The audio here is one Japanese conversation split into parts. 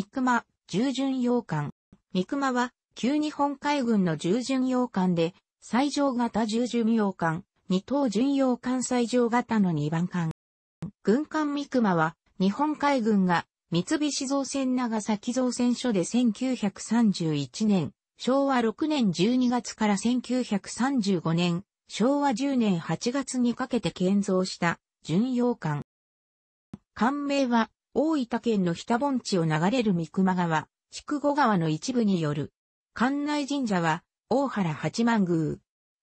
三熊、従順洋艦。三熊は、旧日本海軍の従順洋艦で、最上型従順洋艦、二等巡洋艦最上型の二番艦。軍艦三熊は、日本海軍が、三菱造船長崎造船所で1931年、昭和6年12月から1935年、昭和10年8月にかけて建造した巡洋艦。艦名は大分県の日田盆地を流れる三熊川、筑後川の一部による。関内神社は、大原八幡宮。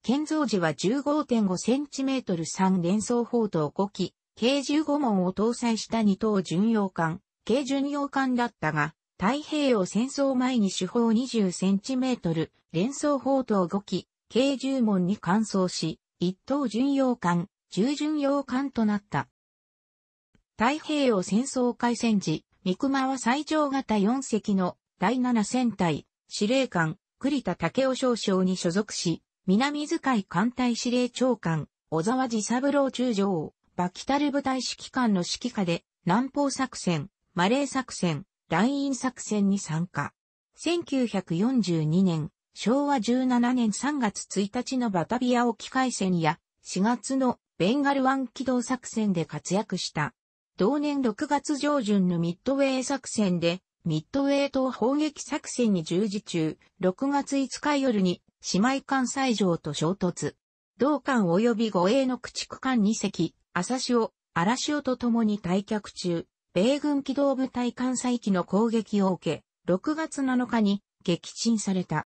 建造時は1 5 5トル3連装砲塔5機、計15門を搭載した2等巡洋艦、計巡洋艦だったが、太平洋戦争前に主砲2 0トル、連装砲塔5機、計10門に換装し、1等巡洋艦、10巡洋艦となった。太平洋戦争開戦時、三熊は最上型4隻の第7戦隊、司令官、栗田武雄少将に所属し、南遣い艦隊司令長官、小沢治三郎中将、バキタル部隊指揮官の指揮下で、南方作戦、マレー作戦、ライン作戦に参加。1942年、昭和17年3月1日のバタビア沖海戦や4月のベンガル湾機動作戦で活躍した。同年6月上旬のミッドウェー作戦で、ミッドウェー島砲撃作戦に従事中、6月5日夜に姉妹艦西条と衝突。同艦及び護衛の駆逐艦2隻、朝潮、荒潮と共に退却中、米軍機動部隊艦載機の攻撃を受け、6月7日に撃沈された。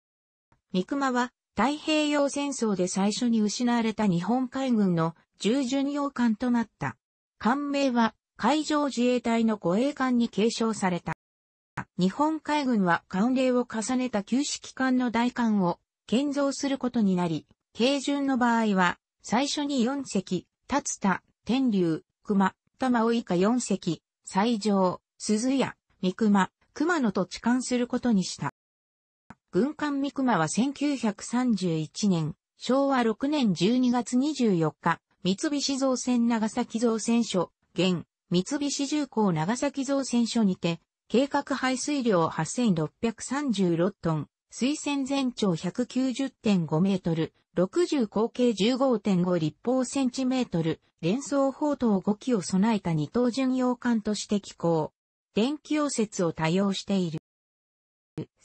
三熊は太平洋戦争で最初に失われた日本海軍の従巡洋艦となった。艦名は海上自衛隊の護衛艦に継承された。日本海軍は艦令を重ねた旧式艦の大艦を建造することになり、軽巡の場合は、最初に4隻、立田、天竜、熊、玉尾以下4隻、西条、鈴屋、三熊、熊野と置換することにした。軍艦三熊は1931年、昭和6年12月24日、三菱造船長崎造船所、現、三菱重工長崎造船所にて、計画排水量8636トン、水線全長190.5メートル、60口径15.5立方センチメートル、連装砲塔5機を備えた二等巡洋艦として寄港。電気溶接を多用している。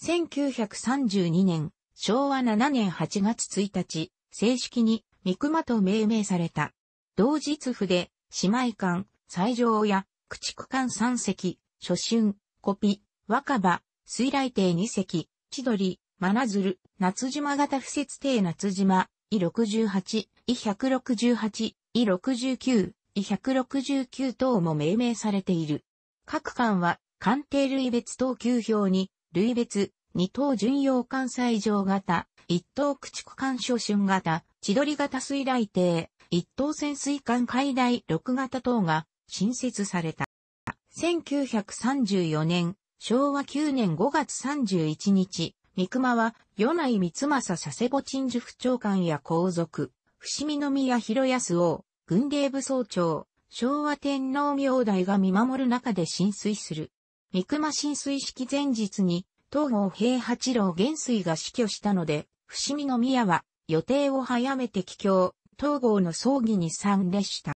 1932年、昭和7年8月1日、正式に三熊と命名された。同日筆、姉妹艦、最上や、駆逐艦三隻、初春、コピ、若葉、水雷亭二隻、千鳥、真鶴、夏島型不設艇夏島、イ68、イ168、イ69、イ169等も命名されている。各艦は、艦艇類別等級表に、類別、二等巡洋艦最上型、一等駆逐艦初春型、千鳥型水雷艇、一等潜水艦海雷六型等が新設された。1934年、昭和9年5月31日、三熊は、与内三政佐世保鎮守府長官や皇族、伏見宮広安王、軍令部総長、昭和天皇明代が見守る中で浸水する。三熊浸水式前日に、東郷平八郎元帥が死去したので、伏見宮は予定を早めて帰郷、東郷の葬儀に参列した。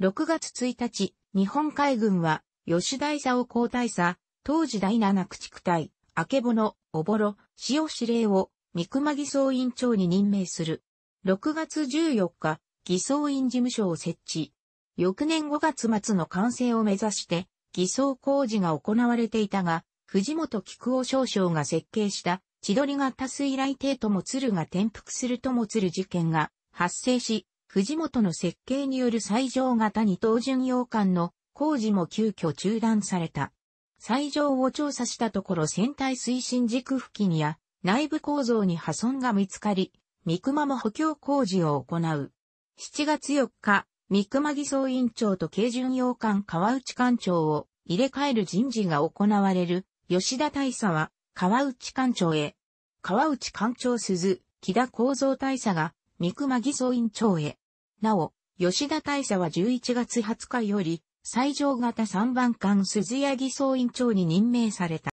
6月1日、日本海軍は、吉田を交代さ、当時第七駆逐隊、明けぼの、おぼろ、塩司令を、三熊偽装委員長に任命する。6月14日、偽装委員事務所を設置。翌年5月末の完成を目指して、偽装工事が行われていたが、藤本菊夫少将が設計した千鳥型水雷艇とも鶴が転覆するとも鶴事件が発生し、藤本の設計による最上型二等巡洋艦の工事も急遽中断された。最上を調査したところ船体推進軸付近や内部構造に破損が見つかり、三熊も補強工事を行う。7月4日、三熊偽装委員長と軽巡洋艦川内艦長を入れ替える人事が行われる吉田大佐は川内艦長へ。川内艦長鈴、木田構造大佐が三熊義総院長へ。なお、吉田大佐は11月20日より、最上型三番艦鈴谷義総院長に任命された。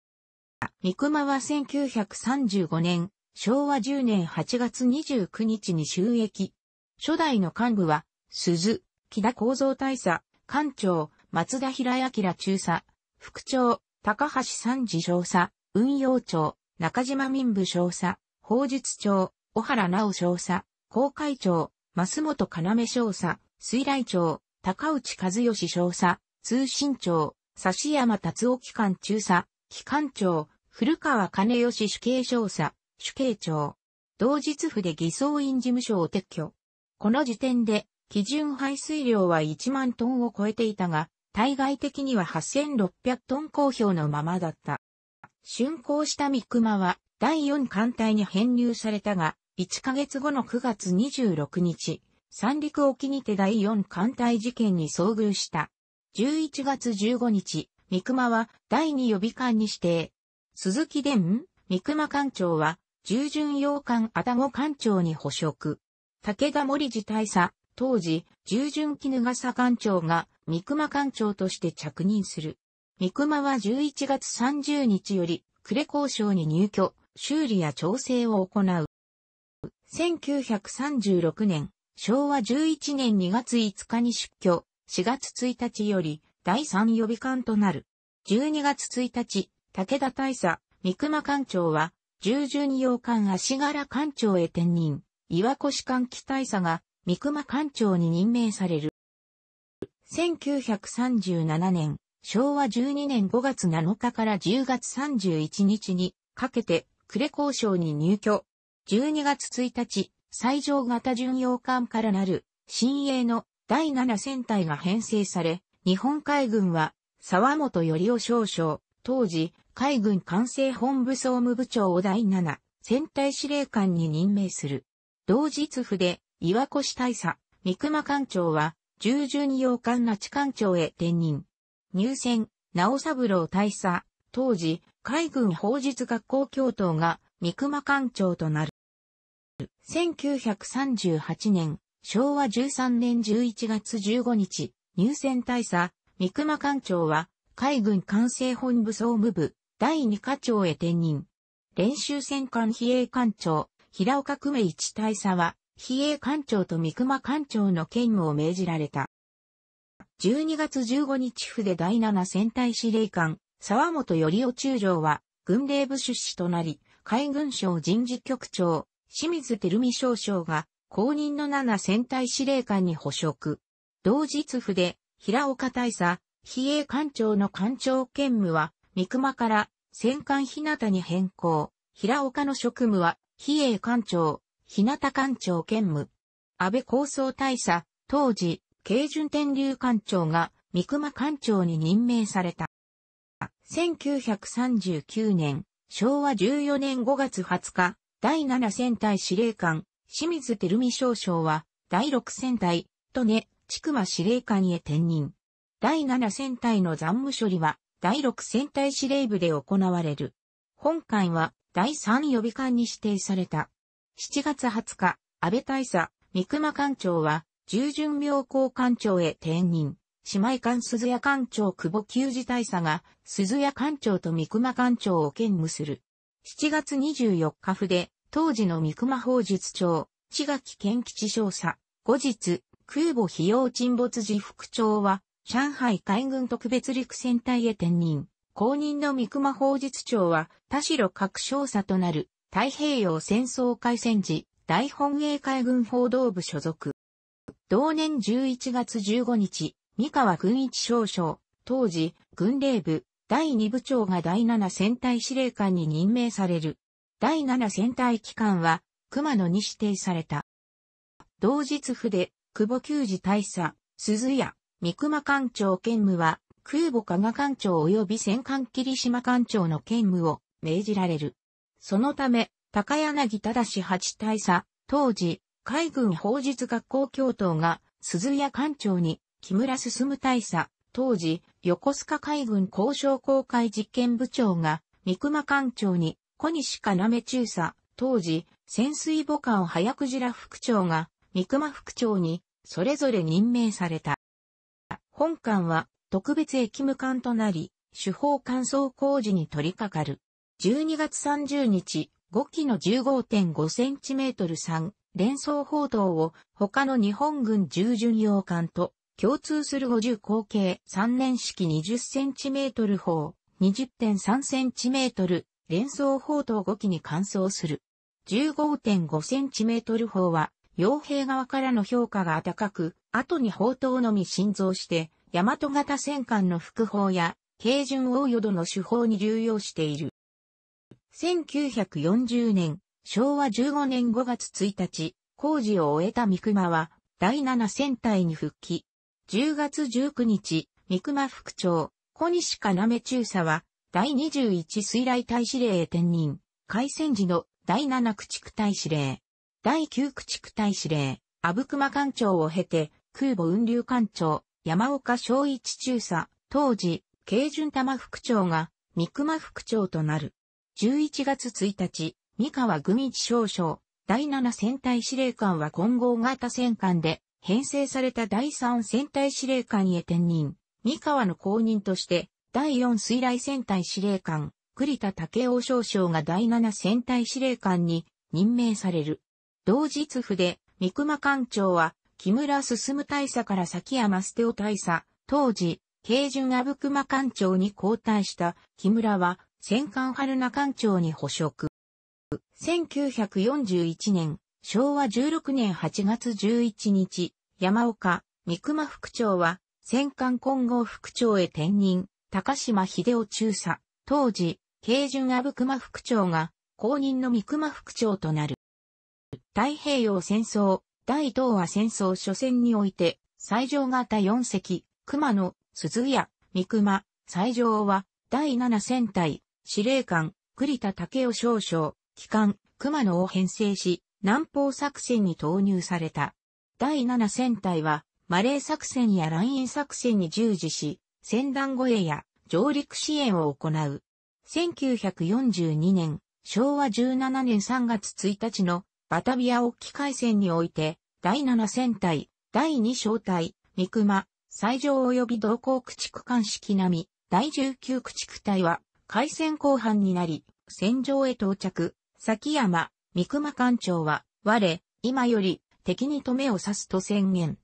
三熊は1935年、昭和10年8月29日に収益。初代の幹部は、鈴、木田構造大佐、艦長、松田平明中佐、副長、高橋三次少佐、運用長、中島民部少佐、法術長、小原直少佐、公会長、増本要少佐、水来長、高内和義少佐、通信長、指山達夫機関中佐、機関長、古川兼義主計少佐、主計長。同日府で偽装院事務所を撤去。この時点で、基準排水量は1万トンを超えていたが、対外的には8600トン公表のままだった。竣工した三熊は、第4艦隊に編入されたが、1ヶ月後の9月26日、三陸沖にて第4艦隊事件に遭遇した。11月15日、三熊は第2予備艦に指定。鈴木伝、三熊艦長は、従順洋艦あたご艦長に捕食。武田森次大佐、当時、従順絹笠艦長が、三熊艦長として着任する。三熊は11月30日より、呉交渉に入居、修理や調整を行う。1936年、昭和11年2月5日に出居、4月1日より第3予備官となる。12月1日、武田大佐、三熊官庁は、従順洋館足柄官庁へ転任、岩越官機大佐が三熊官庁に任命される。1937年、昭和12年5月7日から10月31日にかけて、呉交渉に入居、12月1日、最上型巡洋艦からなる新鋭の第7戦隊が編成され、日本海軍は沢本頼夫少将、当時海軍管制本部総務部長を第7戦隊司令官に任命する。同日府で岩越大佐、三熊艦長は従巡洋艦那智艦長へ転任。入選、直三郎大佐、当時海軍法術学校教頭が三熊艦長となる。1938年、昭和13年11月15日、入選大佐、三熊艦長は、海軍艦制本部総務部、第2課長へ転任。練習戦艦比叡艦長、平岡久米一大佐は、比叡艦長と三熊艦長の兼務を命じられた。12月15日府で第7戦隊司令官、沢本頼夫中将は、軍令部出資となり、海軍省人事局長、清水照美少将が、公認の7戦隊司令官に捕食。同日府で、平岡大佐、比叡艦長の艦長兼務は、三熊から戦艦日向に変更。平岡の職務は、比叡艦長、日向艦長兼務。安倍高層大佐、当時、慶順天竜艦長が、三熊艦長に任命された。1939年、昭和14年5月20日、第7戦隊司令官、清水照美少将は、第6戦隊、とね、ちくま司令官へ転任。第7戦隊の残務処理は、第6戦隊司令部で行われる。本艦は、第3予備艦に指定された。7月20日、安倍大佐、三熊館長は、従順妙高館長へ転任。姉妹館鈴谷館長久保球児大佐が、鈴谷館長と三熊館長を兼務する。7月24日府で、当時の三熊法術長、千垣健吉少佐、後日、空母費用沈没時副長は、上海海軍特別陸戦隊へ転任。後任の三熊法術長は、田代各少佐となる、太平洋戦争開戦時、大本営海軍報道部所属。同年11月15日、三河軍一少将、当時、軍令部、第2部長が第7戦隊司令官に任命される。第七戦隊機関は、熊野に指定された。同日府で、久保久次大佐、鈴谷、三熊艦長兼務は、空母加賀艦長及び戦艦霧島艦長の兼務を命じられる。そのため、高柳正八大佐、当時、海軍法術学校教頭が、鈴谷艦長に、木村進大佐、当時、横須賀海軍交渉公開実験部長が、三熊艦長に、小西かなめ中佐、当時、潜水母艦早くじら副長が、三熊副長に、それぞれ任命された。本艦は、特別駅務艦となり、手法乾燥工事に取り掛かる。12月30日、5機の 15.5cm 3連装砲塔を他の日本軍従巡洋艦と共通する50口径3年式 20cm 砲 20.3cm 連装砲塔5機に換装する。15.5cm 砲は、傭兵側からの評価が高く、後に砲塔のみ新造して、大和型戦艦の副砲や、軽巡大淀の手法に流用している。1940年、昭和15年5月1日、工事を終えた三熊は、第7戦隊に復帰。10月19日、三熊副長、小西め中佐は、第21水雷大使令へ転任、開戦時の第7駆逐大使令、第9駆逐大使令、阿武隈艦長を経て、空母雲流艦長、山岡昭一中佐、当時、慶順玉副長が、三熊副長となる。11月1日、三河組一少将、第7戦隊司令官は混合型戦艦で、編成された第3戦隊司令官へ転任、三河の後任として、第4水雷戦隊司令官、栗田武雄少将が第7戦隊司令官に任命される。同日府で、三熊艦長は、木村進大佐から崎山捨夫大佐、当時、慶順阿武熊艦長に交代した木村は、戦艦春名艦長に捕職。1941年、昭和16年8月11日、山岡、三熊副長は、戦艦混合副長へ転任、高島秀夫中佐、当時、慶順阿武熊副長が、後任の三熊副長となる。太平洋戦争、第東亜戦争初戦において、最上型4隻、熊野、鈴谷、三熊、最上は、第7戦隊、司令官、栗田武雄少将、機関、熊野を編成し、南方作戦に投入された。第7戦隊は、マレー作戦やライン作戦に従事し、船団護衛や上陸支援を行う。1942年、昭和17年3月1日のバタビア沖海戦において、第7戦隊、第2小隊、三熊、最上及び同行駆逐艦式並、第19駆逐隊は、海戦後半になり、戦場へ到着、崎山、三熊艦長は、我、今より、敵に止めを刺すと宣言。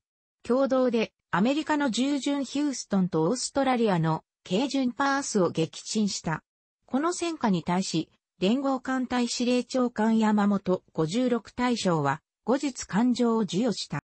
共同で、アメリカの従順ヒューストンとオーストラリアの軽順パースを撃沈した。この戦果に対し、連合艦隊司令長官山本56大将は、後日感情を授与した。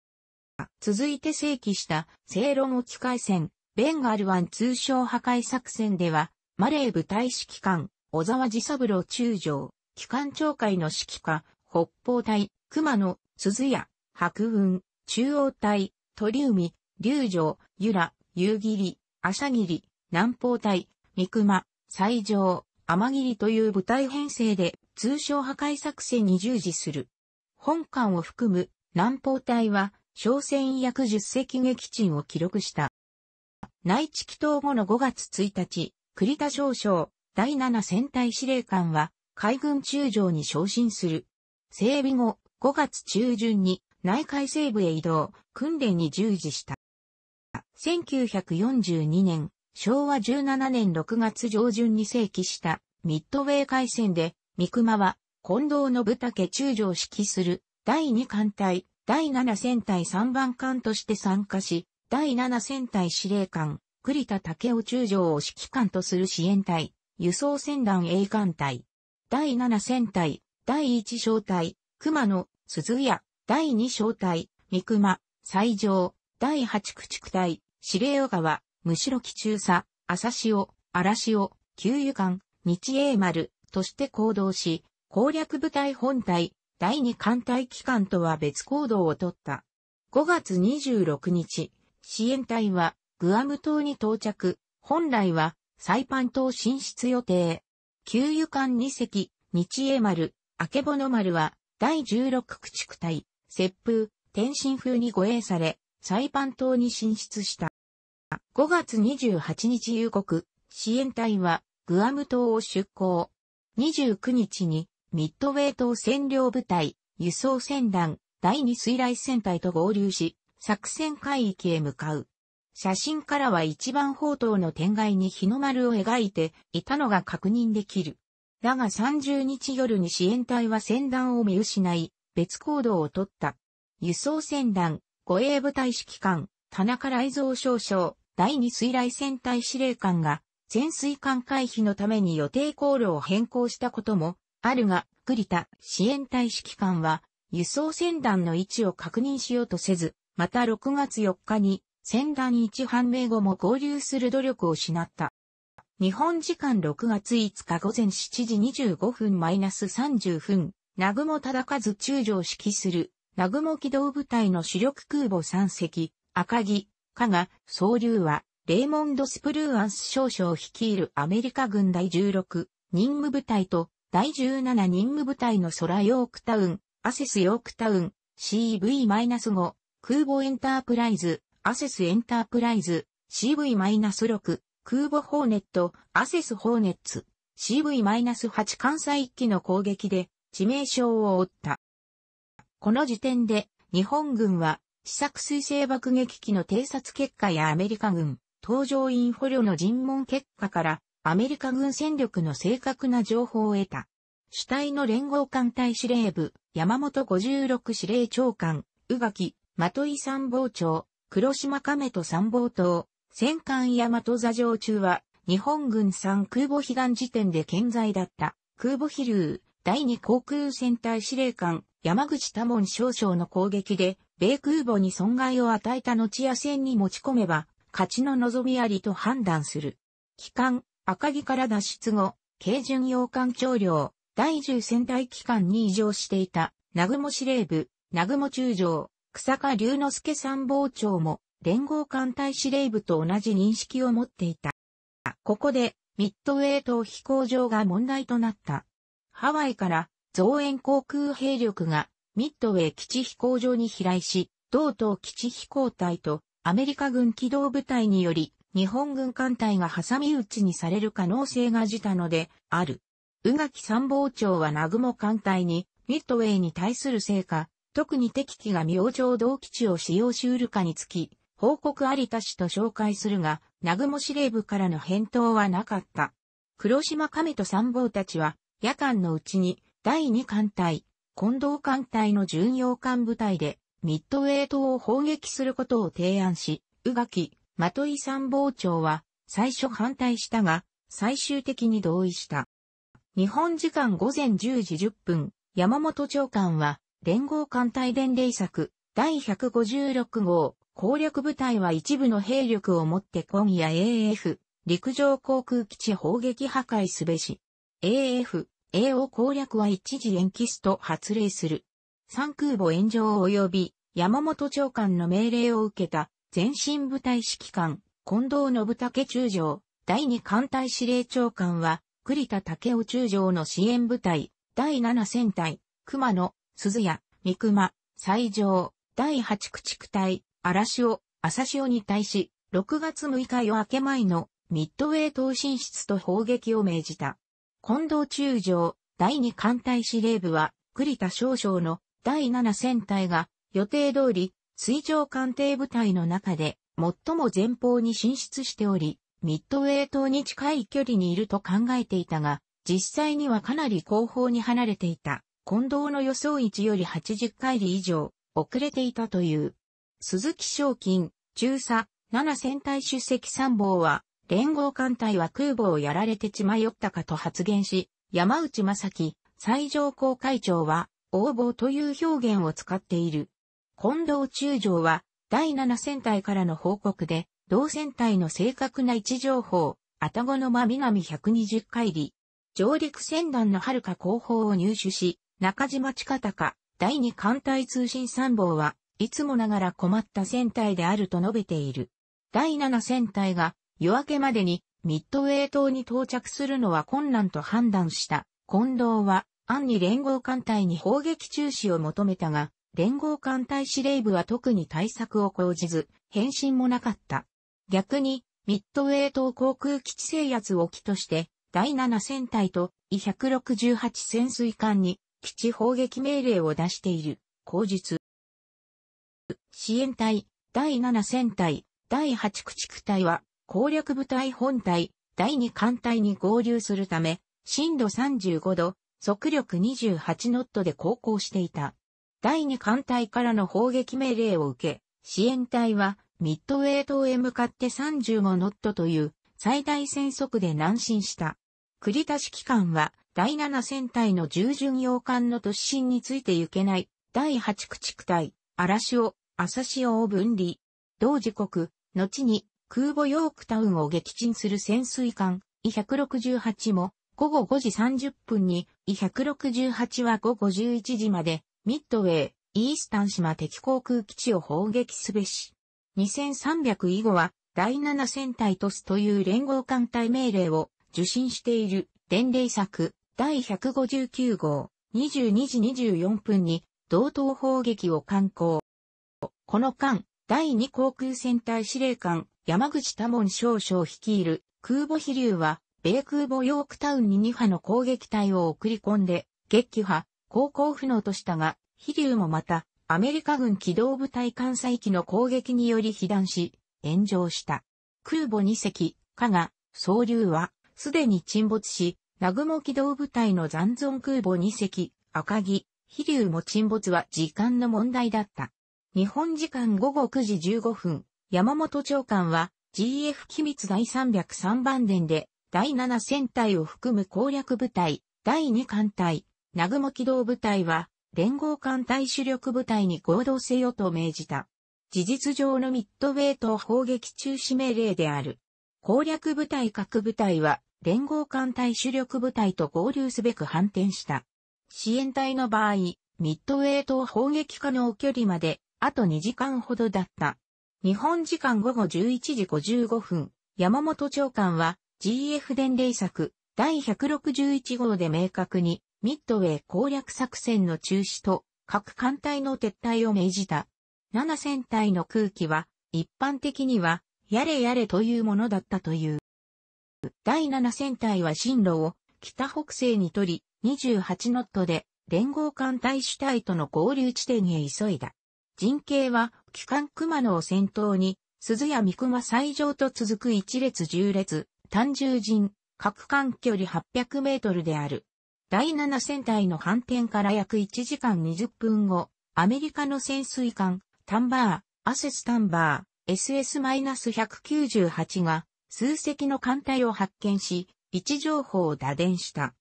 続いて正規した正論沖海戦、ベンガル湾通商破壊作戦では、マレー部隊指揮官、小沢治三郎中将、機関長会の指揮下、北方隊、熊野、鈴屋、白雲、中央隊、鳥海、龍城、由良、夕霧、朝霧、南方隊、三熊、西条、天霧という部隊編成で通称破壊作戦に従事する。本艦を含む南方隊は商船約10隻撃沈を記録した。内地祈祷後の5月1日、栗田少将第7戦隊司令官は海軍中将に昇進する。整備後、5月中旬に内海西部へ移動、訓練に従事した。1942年、昭和17年6月上旬に正規したミッドウェー海戦で、三熊は近藤信武中将指揮する第2艦隊、第7戦隊3番艦として参加し、第7戦隊司令官、栗田武雄中将を指揮官とする支援隊、輸送船団 A 艦隊、第7戦隊、第1小隊、熊野、鈴谷、第2小隊、三熊、西条、第8駆逐隊、令レ川、むしろき中佐、朝潮、荒潮、給油艦、日英丸として行動し、攻略部隊本体、第二艦隊機関とは別行動をとった。5月26日、支援隊はグアム島に到着、本来はサイパン島進出予定。給油艦2隻、日英丸、あけぼの丸は、第16駆逐隊、接風、天津風に護衛され、サイパン島に進出した。5月28日夕刻、支援隊はグアム島を出港。29日にミッドウェイ島占領部隊、輸送船団、第2水雷船隊と合流し、作戦海域へ向かう。写真からは一番砲塔の天外に日の丸を描いていたのが確認できる。だが30日夜に支援隊は船団を見失い、別行動を取った。輸送船団、護衛部隊指揮官、田中雷蔵少将、第2水雷戦隊司令官が潜水艦回避のために予定航路を変更したこともあるが、栗田支援隊指揮官は輸送船団の位置を確認しようとせず、また6月4日に船団一判明後も合流する努力を失った。日本時間6月5日午前7時25分マイナス30分、南雲忠和中将指揮する、南雲機動部隊の主力空母3隻、赤城、かが、総流は、レーモンド・スプルーアンス少将率いるアメリカ軍第16任務部隊と第17任務部隊のソラ・ヨークタウン、アセスヨークタウン CV-5 空母エンタープライズ、アセスエンタープライズ CV-6 空母ホーネット、アセスホーネッツ CV-8 関西一機の攻撃で致命傷を負った。この時点で日本軍は試作水星爆撃機の偵察結果やアメリカ軍、搭乗員捕虜の尋問結果から、アメリカ軍戦力の正確な情報を得た。主体の連合艦隊司令部、山本56司令長官、宇垣、的井参謀長、黒島亀と参謀党、戦艦大和座上中は、日本軍三空母悲願時点で健在だった、空母飛竜、第二航空戦隊司令官、山口多門少将の攻撃で、米空母に損害を与えた後野戦に持ち込めば、勝ちの望みありと判断する。機関、赤城から脱出後、軽巡洋艦長領、第10戦隊機関に異常していた、南雲司令部、南雲中将、草加龍之介参謀長も、連合艦隊司令部と同じ認識を持っていた。ここで、ミッドウェー島飛行場が問題となった。ハワイから、増援航空兵力がミッドウェー基地飛行場に飛来し、同等基地飛行隊とアメリカ軍機動部隊により、日本軍艦隊が挟み撃ちにされる可能性が自たので、ある。宇垣参謀長は南雲艦隊に、ミッドウェイに対する成果、特に敵機が明星同基地を使用しうるかにつき、報告ありたしと紹介するが、南雲司令部からの返答はなかった。黒島亀と参謀たちは、夜間のうちに、第二艦隊、近藤艦隊の巡洋艦部隊で、ミッドウェイ島を砲撃することを提案し、宇垣、的井参謀長は、最初反対したが、最終的に同意した。日本時間午前10時10分、山本長官は、連合艦隊伝令策、第156号、攻略部隊は一部の兵力をもって今夜 AF、陸上航空基地砲撃破壊すべし。AF、英王攻略は一時延期すと発令する。三空母炎上及び山本長官の命令を受けた前進部隊指揮官、近藤信武中将、第二艦隊司令長官は、栗田武雄中将の支援部隊、第七戦隊、熊野、鈴谷、三熊、西条、第八駆逐隊、荒潮、朝潮に対し、6月6日夜明け前のミッドウェー東進出と砲撃を命じた。近藤中将、第二艦隊司令部は、栗田少将の第七戦隊が予定通り水上艦艇部隊の中で最も前方に進出しており、ミッドウェイ島に近い距離にいると考えていたが、実際にはかなり後方に離れていた。近藤の予想位置より80回里以上遅れていたという。鈴木賞金、中佐、七戦隊出席参謀は連合艦隊は空母をやられて血迷ったかと発言し、山内正樹、最上公会長は、応募という表現を使っている。近藤中将は、第7戦隊からの報告で、同戦隊の正確な位置情報、愛宕の間南120海里、上陸船団の遥か後方を入手し、中島近高、第2艦隊通信参謀は、いつもながら困った戦隊であると述べている。第7戦隊が夜明けまでにミッドウェー島に到着するのは困難と判断した近藤は暗に連合艦隊に砲撃中止を求めたが、連合艦隊司令部は特に対策を講じず、返信もなかった。逆に、ミッドウェー島航空基地制圧を機として、第7戦隊と E168 潜水艦に基地砲撃命令を出している、口述。支援隊、第7戦隊、第8駆逐隊は攻略部隊本隊、第2艦隊に合流するため、震度35度、速力28ノットで航行していた。第2艦隊からの砲撃命令を受け、支援隊はミッドウェー島へ向かって35ノットという最大戦速で南進した。繰り出し機関は第7戦隊の従順洋艦の突進について行けない第8駆逐隊、嵐を、朝潮を分離。同時刻、後に空母ヨークタウンを撃沈する潜水艦、E168 も、午後5時30分に、E168 は午後11時まで、ミッドウェイ、イースタン島敵航空基地を砲撃すべし。2300以後は、第7戦隊トスという連合艦隊命令を受信している、伝令作、第159号、22時24分に、同等砲撃を観光。この間、第2航空戦隊司令官、山口多門少将率いる空母飛竜は、米空母ヨークタウンに2波の攻撃隊を送り込んで、撃破、航行不能としたが、飛竜もまた、アメリカ軍機動部隊艦載機の攻撃により被弾し、炎上した。空母2隻、加賀、総流は、すでに沈没し、南雲機動部隊の残存空母2隻、赤木、飛竜も沈没は時間の問題だった。日本時間午後9時15分、山本長官は GF 機密第303番伝で第7戦隊を含む攻略部隊、第2艦隊、南雲機動部隊は連合艦隊主力部隊に合同せよと命じた。事実上のミッドウェイト砲撃中止命令である。攻略部隊各部隊は連合艦隊主力部隊と合流すべく反転した。支援隊の場合、ミッドウェイト砲撃可能距離まであと2時間ほどだった。日本時間午後11時55分、山本長官は GF 伝令策第161号で明確にミッドウェー攻略作戦の中止と各艦隊の撤退を命じた。7戦隊の空気は一般的にはやれやれというものだったという。第7戦隊は進路を北北西に取り28ノットで連合艦隊主体との合流地点へ急いだ。陣形は機関熊野を先頭に、鈴谷三熊最上と続く一列十列、単重人、各間距離800メートルである。第7戦隊の反転から約1時間20分後、アメリカの潜水艦、タンバー、アセスタンバー、SS-198 が、数隻の艦隊を発見し、位置情報を打電した。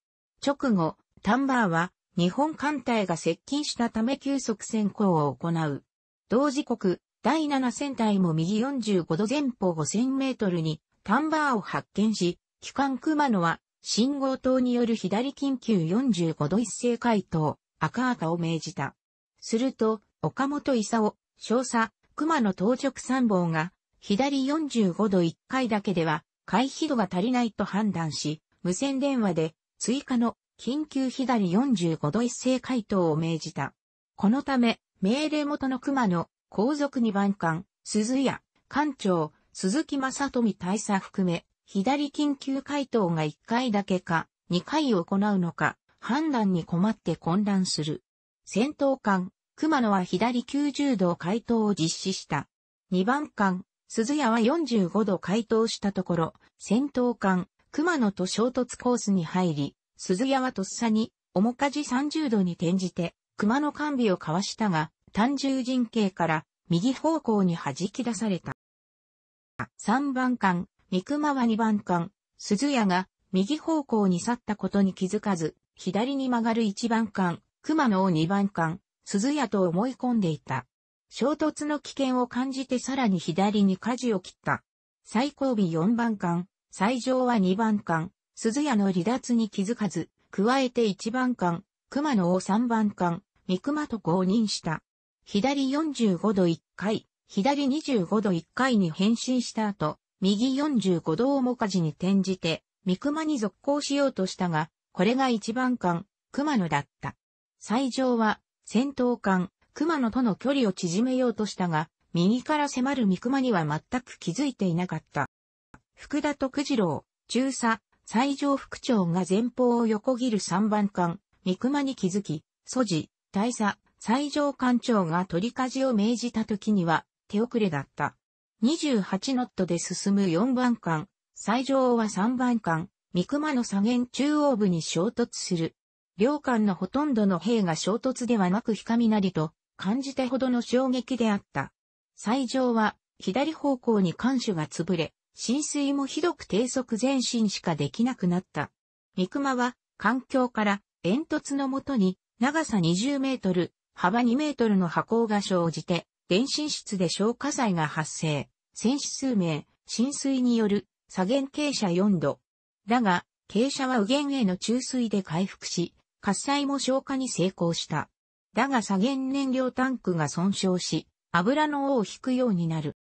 直後、タンバーは、日本艦隊が接近したため急速潜行を行う。同時刻、第7戦隊も右45度前方5000メートルに、タンバーを発見し、機関熊野は、信号灯による左緊急45度一斉回答、赤赤を命じた。すると、岡本勲、少佐、熊野当直参謀が、左45度1回だけでは、回避度が足りないと判断し、無線電話で、追加の緊急左45度一斉回答を命じた。このため、命令元の熊野、皇族二番艦、鈴屋、艦長、鈴木正富大佐含め、左緊急回答が1回だけか、2回行うのか、判断に困って混乱する。戦闘艦、熊野は左90度回答を実施した。二番艦、鈴屋は45度回答したところ、戦闘艦、熊野と衝突コースに入り、鈴屋はとっさに、面舵30度に転じて、熊の完備を交わしたが、単獣陣形から右方向に弾き出された。3番間、三熊は2番間、鈴屋が右方向に去ったことに気づかず、左に曲がる1番間、熊野を2番間、鈴屋と思い込んでいた。衝突の危険を感じてさらに左に舵を切った。最後尾4番間、最上は2番間、鈴屋の離脱に気づかず、加えて1番間、熊野を3番間、三熊と合認した。左45度1回、左25度1回に変身した後、右45度をもかじに転じて、三熊に続行しようとしたが、これが一番艦、熊野だった。最上は、戦闘艦、熊野との距離を縮めようとしたが、右から迫る三熊には全く気づいていなかった。福田徳次郎、中佐、最上副長が前方を横切る三番艦、三熊に気づき、素地、大佐、最上艦長が取り舵を命じた時には手遅れだった。28ノットで進む4番艦、最上は3番艦、三熊の左舷中央部に衝突する。両艦のほとんどの兵が衝突ではなく光なりと感じたほどの衝撃であった。最上は左方向に艦首が潰れ、浸水もひどく低速前進しかできなくなった。三熊は環境から煙突のもとに長さ20メートル、幅2メートルの波高が生じて、電信室で消火剤が発生。戦死数名、浸水による、左減傾斜4度。だが、傾斜は右減への注水で回復し、喝災も消火に成功した。だが左減燃料タンクが損傷し、油の尾を引くようになる。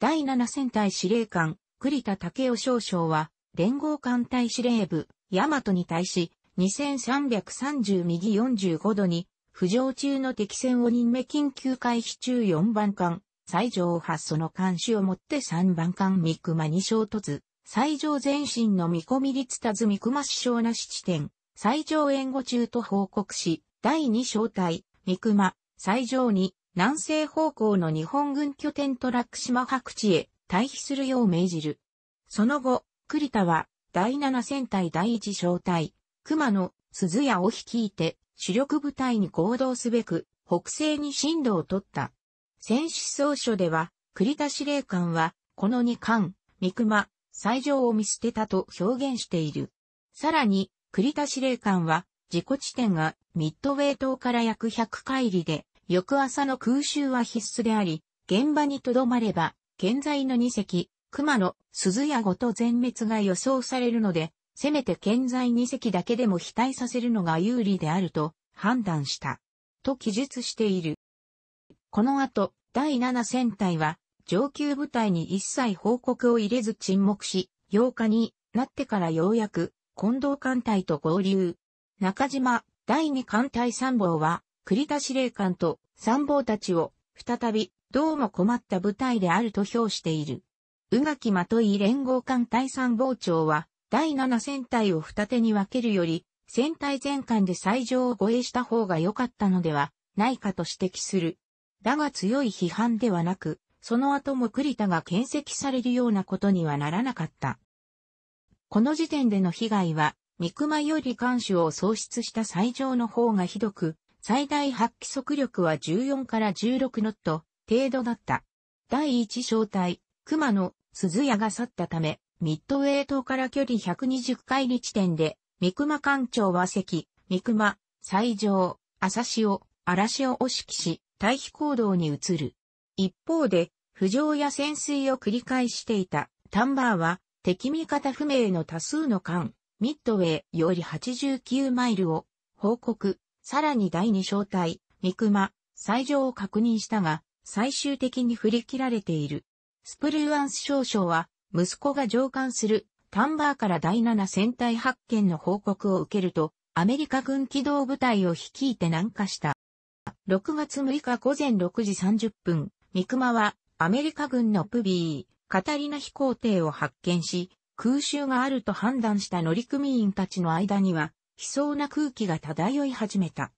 第7戦隊司令官、栗田武雄少将は、連合艦隊司令部、大和に対し、2330右45度に、浮上中の敵戦を任命緊急回避中4番艦、最上発その監視をもって3番艦三熊に衝突、最上前進の見込み立たず三熊首相なし地点、最上援護中と報告し、第2小隊、三熊、最上に、南西方向の日本軍拠点トラック島白地へ退避するよう命じる。その後、栗田は、第7戦隊第1小隊、熊野、鈴屋を率いて、主力部隊に行動すべく、北西に進路を取った。戦死総書では、栗田司令官は、この二冠、三熊、最上を見捨てたと表現している。さらに、栗田司令官は、自己地点がミッドウェイ島から約100海里で、翌朝の空襲は必須であり、現場に留まれば、現在の二隻、熊野、鈴屋ごと全滅が予想されるので、せめて健在二隻だけでも非対させるのが有利であると判断した。と記述している。この後、第七戦隊は上級部隊に一切報告を入れず沈黙し、8日になってからようやく近藤艦隊と合流。中島第二艦隊参謀は栗田司令官と参謀たちを再びどうも困った部隊であると評している。宇垣まとい連合艦隊参謀長は第7戦隊を二手に分けるより、戦隊全艦で最上を護衛した方が良かったのではないかと指摘する。だが強い批判ではなく、その後も栗田が検設されるようなことにはならなかった。この時点での被害は、三熊より艦首を喪失した最上の方がひどく、最大発揮速力は14から16ノット程度だった。第一小隊、熊野、鈴屋が去ったため、ミッドウェー島から距離120海里地点で、三熊艦長は関、三熊、西条、浅潮、荒潮を指揮し、退避行動に移る。一方で、浮上や潜水を繰り返していた、タンバーは、敵味方不明の多数の艦、ミッドウェーより89マイルを、報告、さらに第二小隊、三熊、最上を確認したが、最終的に振り切られている。スプルーアンス少将は、息子が上官するタンバーから第七戦隊発見の報告を受けると、アメリカ軍機動部隊を率いて南下した。6月6日午前6時30分、三熊はアメリカ軍のプビー、カタリナ飛行艇を発見し、空襲があると判断した乗組員たちの間には、悲壮な空気が漂い始めた。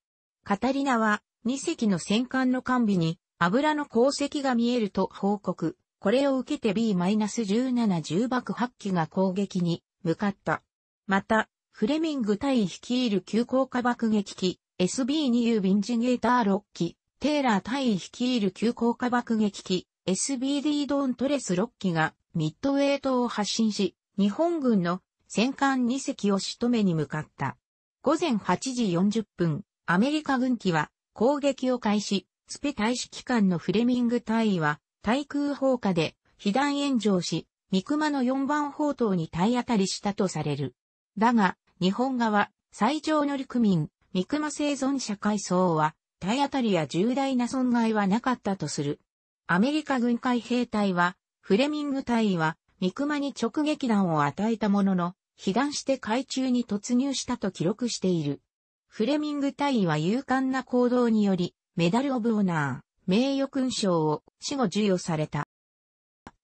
カタリナは2隻の戦艦の艦尾に油の鉱石が見えると報告。これを受けて B-1710 爆発機が攻撃に向かった。また、フレミング隊率いる急降下爆撃機、SB2 ビ便ジゲーター6機、テーラー隊率いる急降下爆撃機、SBD ドントレス6機がミッドウェイ島を発進し、日本軍の戦艦2隻を仕留めに向かった。午前8時40分、アメリカ軍機は攻撃を開始、スペ大使機関のフレミング隊は対空砲火で被弾炎上し、三熊の4番砲塔に体当たりしたとされる。だが、日本側、最上乗組員、三熊生存者階層は、体当たりや重大な損害はなかったとする。アメリカ軍海兵隊は、フレミング隊員は、三熊に直撃弾を与えたものの、被弾して海中に突入したと記録している。フレミング隊員は勇敢な行動により、メダル・オブ・オナー、名誉勲章を死後授与された。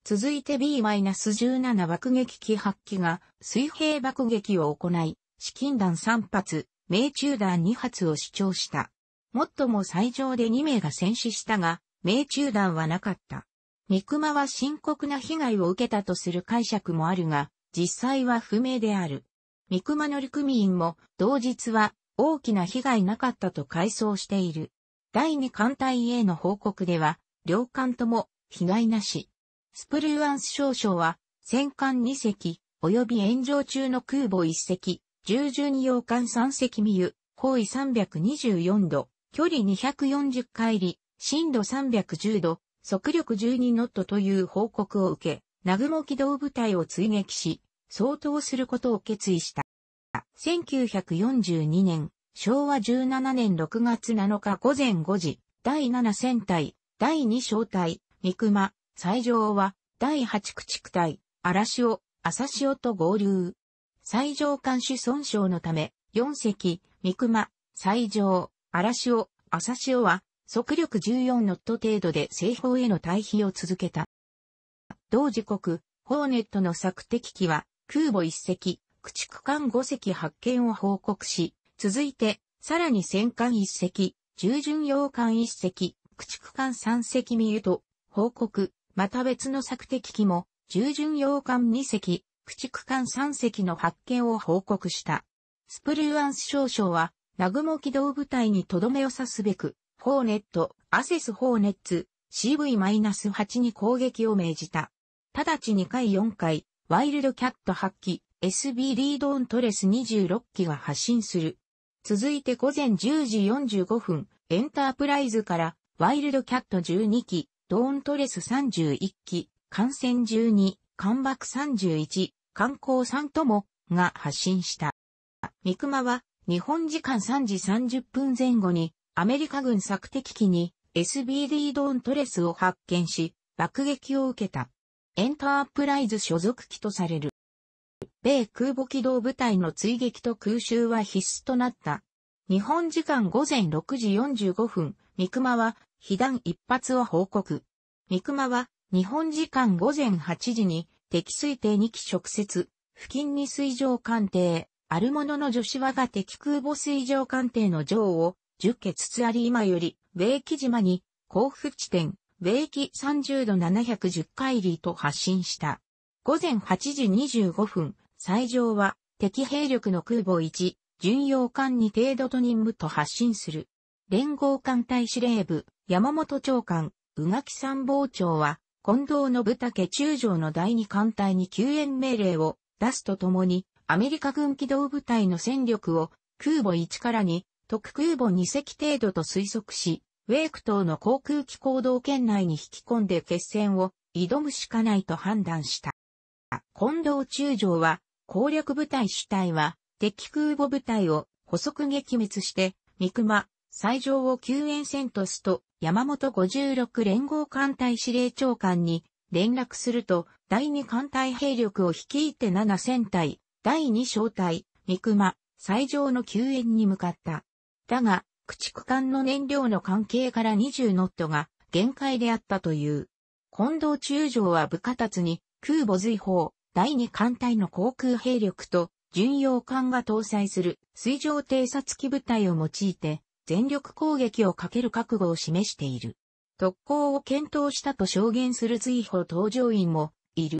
続いて B-17 爆撃機8機が水平爆撃を行い、資金弾3発、命中弾2発を主張した。もっとも最上で2名が戦死したが、命中弾はなかった。三熊は深刻な被害を受けたとする解釈もあるが、実際は不明である。三熊乗組員も同日は大きな被害なかったと回想している。第2艦隊への報告では、両艦とも被害なし。スプルーアンス少将は、戦艦2隻、及び炎上中の空母1隻、従順洋艦3隻ミユ、方位324度、距離240海里、深度310度、速力12ノットという報告を受け、南雲機動部隊を追撃し、相当することを決意した。1942年、昭和17年6月7日午前5時、第7戦隊、第2小隊、三熊、最上は、第8駆逐隊、荒潮、朝潮と合流。最上監視損傷のため、4隻、三熊、最上、荒潮、朝潮は、速力14ノット程度で西方への退避を続けた。同時刻、ホーネットの索敵機は、空母1隻、駆逐艦5隻発見を報告し、続いて、さらに戦艦一隻、従順洋艦一隻、駆逐艦三隻見ーと、報告、また別の索敵機も、従順洋艦二隻、駆逐艦三隻の発見を報告した。スプルーアンス少将は、南雲機動部隊にとどめを刺すべく、ホーネット、アセスホーネッツ、CV-8 に攻撃を命じた。直ちに回4回、ワイルドキャット8機、SB リードオントレス26機が発進する。続いて午前10時45分、エンタープライズからワイルドキャット12機、ドーントレス31機、艦船12、艦爆31、観光3ともが発信した。三熊は日本時間3時30分前後にアメリカ軍索敵機に SBD ドーントレスを発見し爆撃を受けた。エンタープライズ所属機とされる。米空母機動部隊の追撃と空襲は必須となった。日本時間午前6時45分、三熊は被弾一発を報告。三熊は日本時間午前8時に敵推定2機直接、付近に水上艦艇、あるものの女子はが敵空母水上艦艇の上を10家つつあり今より、米木島に、甲府地点、米木30度710海里と発進した。午前8時25分、最上は敵兵力の空母1、巡洋艦2程度と任務と発信する。連合艦隊司令部、山本長官、宇垣参謀長は、近藤信武中将の第二艦隊に救援命令を出すとともに、アメリカ軍機動部隊の戦力を空母1から2、特空母2隻程度と推測し、ウェイク島の航空機行動圏内に引き込んで決戦を挑むしかないと判断した。近藤中将は、攻略部隊主体は、敵空母部隊を補足撃滅して、三熊、最上を救援戦とすと、山本56連合艦隊司令長官に連絡すると、第二艦隊兵力を率いて7戦隊、第二小隊、三熊、最上の救援に向かった。だが、駆逐艦の燃料の関係から20ノットが限界であったという。近藤中将は部下達に空母随砲、第二艦隊の航空兵力と、巡洋艦が搭載する水上偵察機部隊を用いて、全力攻撃をかける覚悟を示している。特攻を検討したと証言する随砲搭乗員もいる。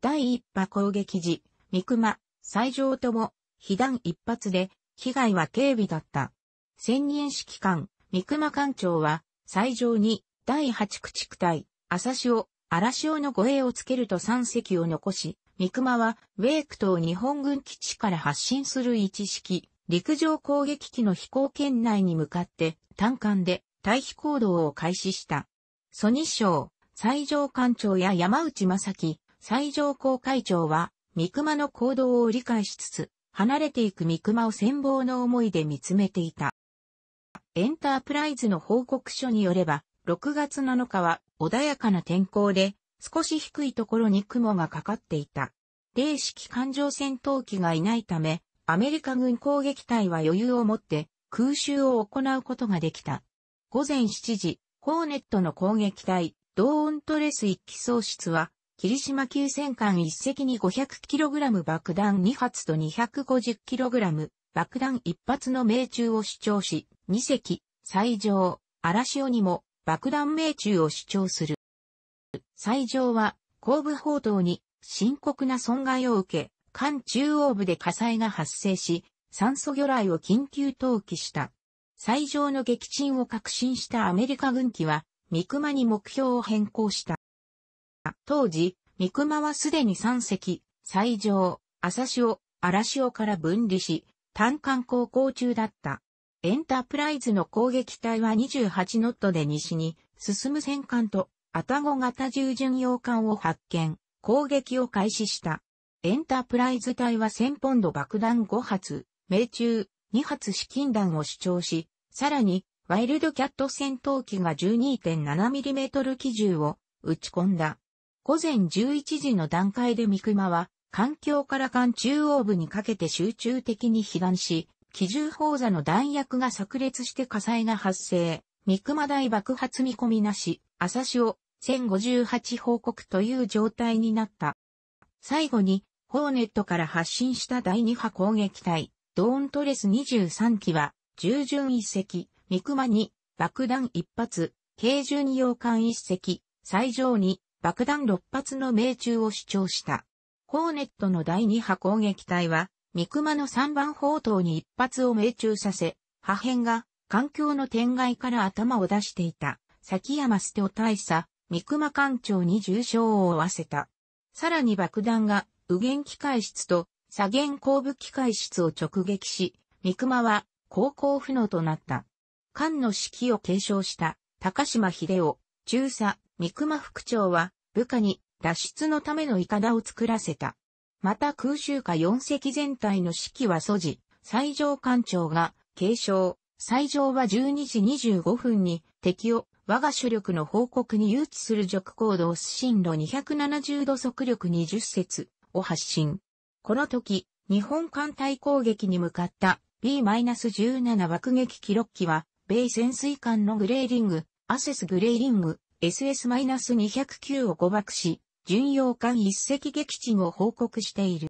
第一波攻撃時、三熊、最上とも、被弾一発で、被害は軽微だった。専任指揮官、三熊艦長は、最上に、第八駆逐隊、朝潮、荒潮の護衛をつけると3隻を残し、三熊は、ウェーク島日本軍基地から発進する一式、陸上攻撃機の飛行圏内に向かって、単艦で、退避行動を開始した。ソニ省、最上艦長や山内正樹、最上公会長は、三熊の行動を理解しつつ、離れていく三熊を戦望の思いで見つめていた。エンタープライズの報告書によれば、6月7日は穏やかな天候で、少し低いところに雲がかかっていた。零式艦上戦闘機がいないため、アメリカ軍攻撃隊は余裕を持って空襲を行うことができた。午前7時、ホーネットの攻撃隊、ドーントレス一機喪失は、霧島急戦艦一隻に 500kg 爆弾2発と 250kg 爆弾1発の命中を主張し、2隻、最上、荒潮にも爆弾命中を主張する。最上は後部報道に深刻な損害を受け、艦中央部で火災が発生し、酸素魚雷を緊急投棄した。最上の撃沈を確信したアメリカ軍機は、三熊に目標を変更した。当時、三熊はすでに3隻、最上、朝潮、荒潮から分離し、単艦航行中だった。エンタープライズの攻撃隊は28ノットで西に進む戦艦とアタゴ型従巡洋艦を発見、攻撃を開始した。エンタープライズ隊は1000ポンド爆弾5発、命中2発資金弾を主張し、さらにワイルドキャット戦闘機が 12.7mm 機銃を撃ち込んだ。午前11時の段階で三熊は、環境から艦中央部にかけて集中的に被弾し、機銃砲座の弾薬が炸裂して火災が発生、三熊台爆発見込みなし、朝潮、1058報告という状態になった。最後に、ホーネットから発進した第二波攻撃隊、ドーントレス23機は、従順一隻、三熊に爆弾一発、軽巡洋艦一隻、最上に爆弾六発の命中を主張した。ホーネットの第二波攻撃隊は、三熊の三番砲塔に一発を命中させ、破片が環境の天外から頭を出していた、崎山捨を大佐、三熊艦長に重傷を負わせた。さらに爆弾が右舷機械室と左舷後部機械室を直撃し、三熊は航行不能となった。艦の指揮を継承した高島秀夫、中佐、三熊副長は部下に脱出のためのいかだを作らせた。また空襲下4隻全体の指揮は素地、最上艦長が継承、最上は12時25分に敵を我が主力の報告に誘致する直行動進路270度速力20節を発進。この時、日本艦隊攻撃に向かった B-17 爆撃記録機は、米潜水艦のグレーリング、アセスグレーリング、SS-209 を誤爆し、巡洋艦一隻撃沈を報告している。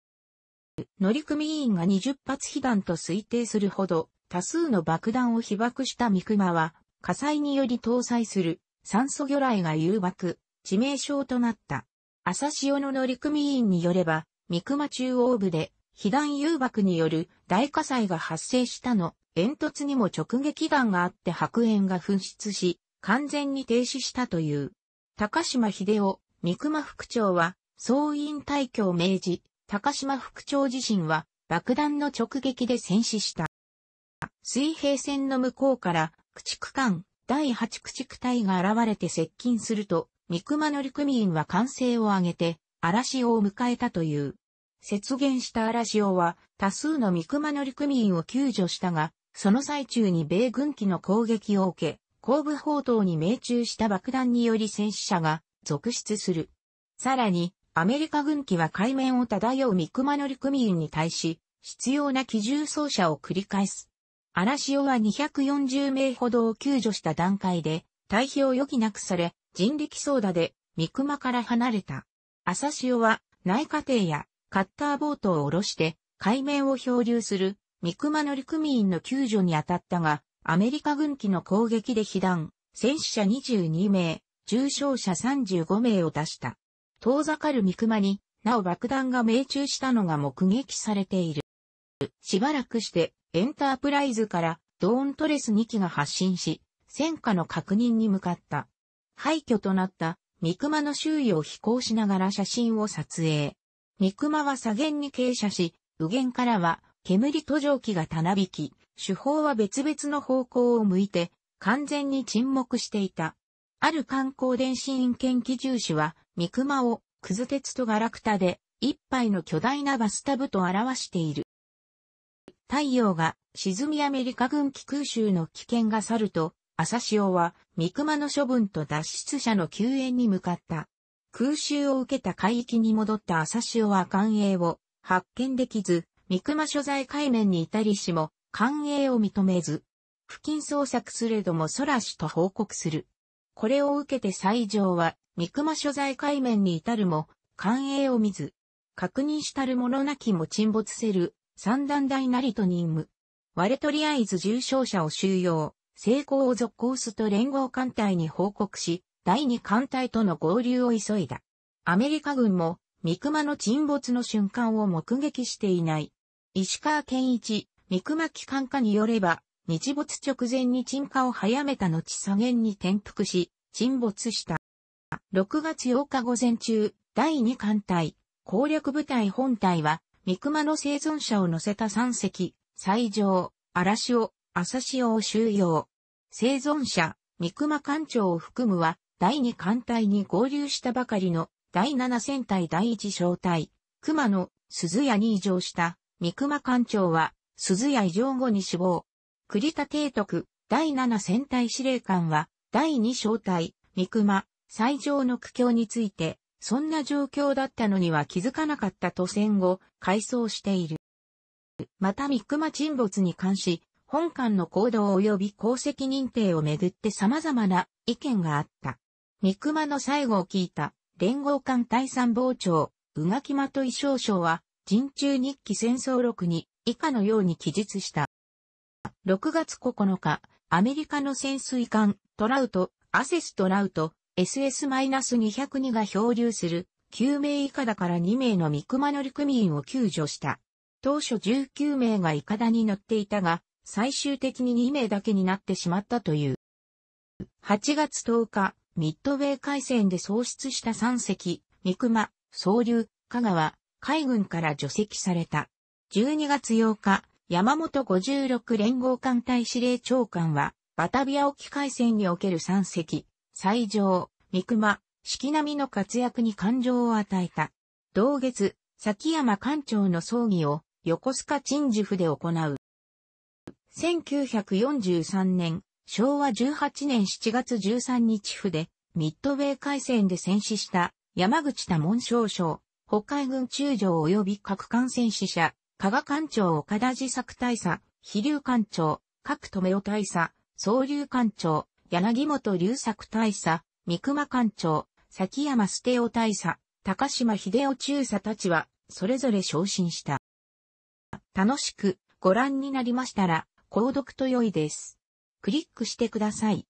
乗組員が20発被弾と推定するほど多数の爆弾を被爆した三熊は火災により搭載する酸素魚雷が誘爆、致命傷となった。朝潮の乗組員によれば、三熊中央部で被弾誘爆による大火災が発生したの、煙突にも直撃弾があって白煙が噴出し、完全に停止したという。高島秀夫、三熊副長は、総員退去を命じ、高島副長自身は、爆弾の直撃で戦死した。水平線の向こうから、駆逐艦、第八駆逐隊が現れて接近すると、三熊乗組員は歓声を上げて、嵐尾を迎えたという。雪原した嵐尾は、多数の三熊乗組員を救助したが、その最中に米軍機の攻撃を受け、後部砲塔に命中した爆弾により戦死者が続出する。さらに、アメリカ軍機は海面を漂う三熊乗組員に対し、必要な機銃操作を繰り返す。嵐尾は240名ほどを救助した段階で、退避を余儀なくされ、人力操打で三熊から離れた。朝潮は内科艇やカッターボートを下ろして海面を漂流する三熊乗組員の救助に当たったが、アメリカ軍機の攻撃で被弾、戦死者22名、重傷者35名を出した。遠ざかる三熊に、なお爆弾が命中したのが目撃されている。しばらくして、エンタープライズからドーントレス2機が発進し、戦火の確認に向かった。廃墟となった三熊の周囲を飛行しながら写真を撮影。三熊は左舷に傾斜し、右舷からは煙途上機がたなびき、手法は別々の方向を向いて完全に沈黙していた。ある観光電子院研機重視は、三熊を、くず鉄とガラクタで、一杯の巨大なバスタブと表している。太陽が沈みアメリカ軍機空襲の危険が去ると、朝潮は三熊の処分と脱出者の救援に向かった。空襲を受けた海域に戻った朝潮は艦影を発見できず、三熊所在海面にいたりしも、艦影を認めず、付近捜索すれども空死と報告する。これを受けて西条は、三熊所在海面に至るも、官営を見ず、確認したる者なきも沈没せる、三段大なりと任務。我とりあえず重傷者を収容、成功を続行すと連合艦隊に報告し、第二艦隊との合流を急いだ。アメリカ軍も、三熊の沈没の瞬間を目撃していない。石川健一、三熊機関課によれば、日没直前に沈下を早めた後左舷に転覆し、沈没した。6月8日午前中、第2艦隊、攻略部隊本隊は、三熊の生存者を乗せた3隻、西上、荒潮、朝潮を収容。生存者、三熊艦長を含むは、第2艦隊に合流したばかりの、第7戦隊第1小隊、熊野、鈴屋に異常した、三熊艦長は、鈴屋異常後に死亡。栗田提督、第七戦隊司令官は、第二小隊、三熊、最上の苦境について、そんな状況だったのには気づかなかったと戦後、回想している。また三熊沈没に関し、本館の行動及び功績認定をめぐって様々な意見があった。三熊の最後を聞いた、連合艦隊参謀長、宇垣間と衣少将は、人中日記戦争録に以下のように記述した。6月9日、アメリカの潜水艦トラウト、アセストラウト、SS-202 が漂流する9名以下だから2名の三マ乗組員を救助した。当初19名がイカダに乗っていたが、最終的に2名だけになってしまったという。8月10日、ミッドウェー海戦で喪失した3隻、三熊、総流、香川、海軍から除籍された。12月8日、山本56連合艦隊司令長官は、バタビア沖海戦における山積、西上、三熊、四季並みの活躍に感情を与えた。同月、崎山艦長の葬儀を横須賀鎮守府で行う。1943年、昭和18年7月13日府で、ミッドウェイ海戦で戦死した山口多門少将、北海軍中将及び各艦戦死者、加賀館長岡田自作大佐、飛竜館長、各留夫大佐、総流館長、柳本龍作大佐、三熊館長、崎山捨夫大佐、高島秀夫中佐たちは、それぞれ昇進した。楽しくご覧になりましたら、購読と良いです。クリックしてください。